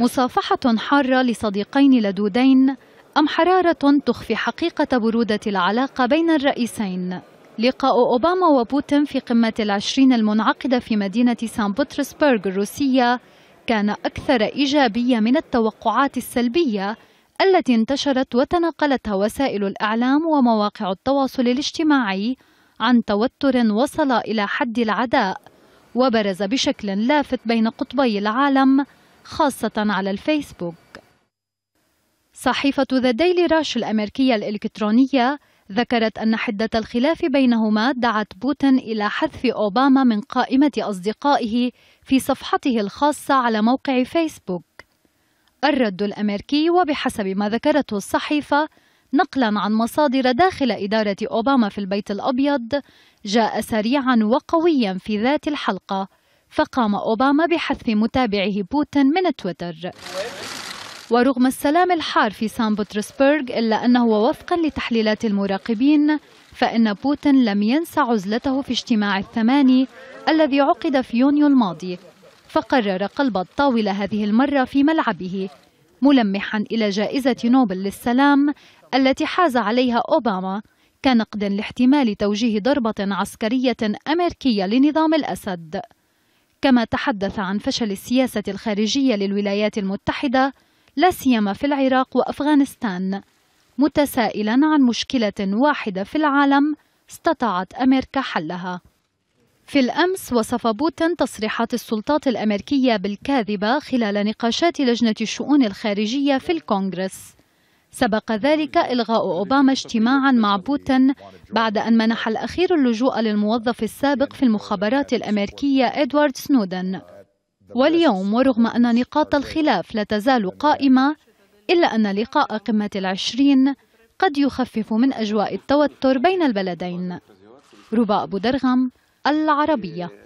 مصافحة حارة لصديقين لدودين أم حرارة تخفي حقيقة برودة العلاقة بين الرئيسين؟ لقاء أوباما وبوتين في قمة العشرين المنعقدة في مدينة سان بطرسبرغ الروسية كان أكثر إيجابية من التوقعات السلبية التي انتشرت وتناقلتها وسائل الإعلام ومواقع التواصل الاجتماعي عن توتر وصل إلى حد العداء وبرز بشكل لافت بين قطبي العالم خاصة على الفيسبوك صحيفة ذا ديلي راش الأمريكية الإلكترونية ذكرت أن حدة الخلاف بينهما دعت بوتين إلى حذف أوباما من قائمة أصدقائه في صفحته الخاصة على موقع فيسبوك. الرد الأمريكي وبحسب ما ذكرته الصحيفة نقلا عن مصادر داخل إدارة أوباما في البيت الأبيض جاء سريعا وقويا في ذات الحلقة فقام أوباما بحذف متابعه بوتين من تويتر ورغم السلام الحار في سان بطرسبرغ إلا أنه وفقا لتحليلات المراقبين فإن بوتين لم ينسى عزلته في اجتماع الثماني الذي عقد في يونيو الماضي فقرر قلب الطاولة هذه المرة في ملعبه ملمحا إلى جائزة نوبل للسلام التي حاز عليها أوباما كنقد لاحتمال توجيه ضربة عسكرية أمريكية لنظام الأسد كما تحدث عن فشل السياسة الخارجية للولايات المتحدة لا سيما في العراق وأفغانستان متسائلا عن مشكلة واحدة في العالم استطاعت أمريكا حلها في الأمس وصف بوتين تصريحات السلطات الأمريكية بالكاذبة خلال نقاشات لجنة الشؤون الخارجية في الكونغرس سبق ذلك إلغاء أوباما اجتماعا مع بوتن بعد أن منح الأخير اللجوء للموظف السابق في المخابرات الأمريكية إدوارد سنودن واليوم ورغم أن نقاط الخلاف لا تزال قائمة إلا أن لقاء قمة العشرين قد يخفف من أجواء التوتر بين البلدين رباء أبو درغم العربية